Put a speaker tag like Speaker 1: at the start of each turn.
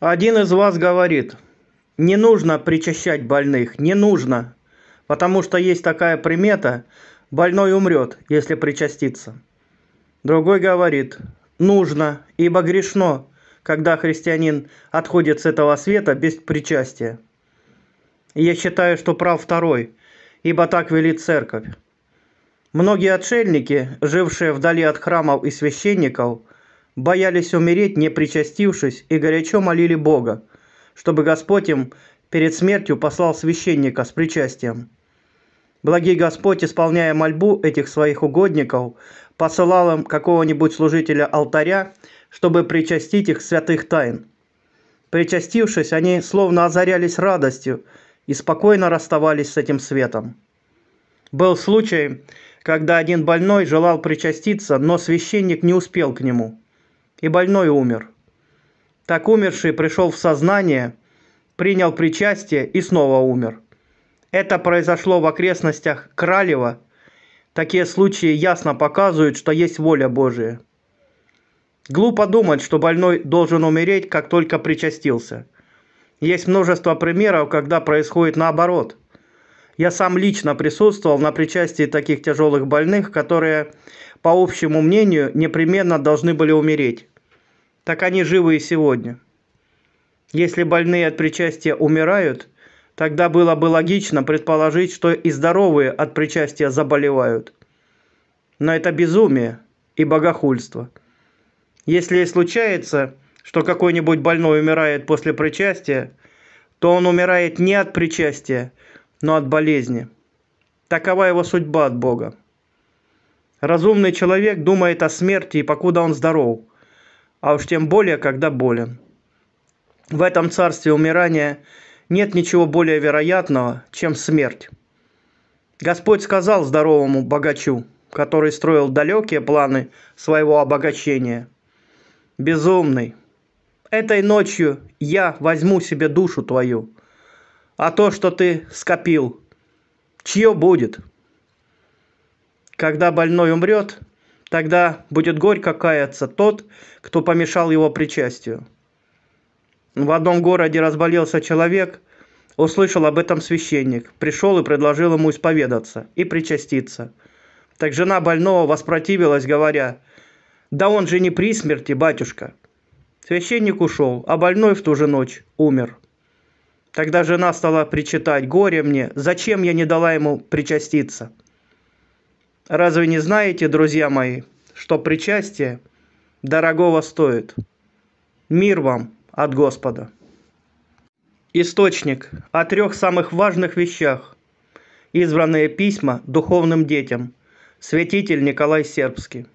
Speaker 1: Один из вас говорит, не нужно причащать больных, не нужно, потому что есть такая примета, больной умрет, если причаститься. Другой говорит, нужно, ибо грешно, когда христианин отходит с этого света без причастия. я считаю, что прав второй, ибо так велит церковь. Многие отшельники, жившие вдали от храмов и священников, боялись умереть, не причастившись, и горячо молили Бога, чтобы Господь им перед смертью послал священника с причастием. Благий Господь, исполняя мольбу этих своих угодников, посылал им какого-нибудь служителя алтаря, чтобы причастить их святых тайн. Причастившись, они словно озарялись радостью и спокойно расставались с этим светом. Был случай, когда один больной желал причаститься, но священник не успел к нему и больной умер. Так умерший пришел в сознание, принял причастие и снова умер. Это произошло в окрестностях Кралева. Такие случаи ясно показывают, что есть воля Божия. Глупо думать, что больной должен умереть, как только причастился. Есть множество примеров, когда происходит наоборот. Я сам лично присутствовал на причастии таких тяжелых больных, которые по общему мнению, непременно должны были умереть. Так они живы и сегодня. Если больные от причастия умирают, тогда было бы логично предположить, что и здоровые от причастия заболевают. Но это безумие и богохульство. Если и случается, что какой-нибудь больной умирает после причастия, то он умирает не от причастия, но от болезни. Такова его судьба от Бога. Разумный человек думает о смерти, покуда он здоров, а уж тем более, когда болен. В этом царстве умирания нет ничего более вероятного, чем смерть. Господь сказал здоровому богачу, который строил далекие планы своего обогащения. «Безумный, этой ночью я возьму себе душу твою, а то, что ты скопил, чье будет?» Когда больной умрет, тогда будет горько каяться тот, кто помешал его причастию. В одном городе разболелся человек, услышал об этом священник, пришел и предложил ему исповедаться и причаститься. Так жена больного воспротивилась, говоря, «Да он же не при смерти, батюшка!» Священник ушел, а больной в ту же ночь умер. Тогда жена стала причитать, «Горе мне, зачем я не дала ему причаститься?» Разве не знаете, друзья мои, что причастие дорогого стоит? Мир вам от Господа. Источник о трех самых важных вещах. Избранные письма духовным детям. Святитель Николай Сербский.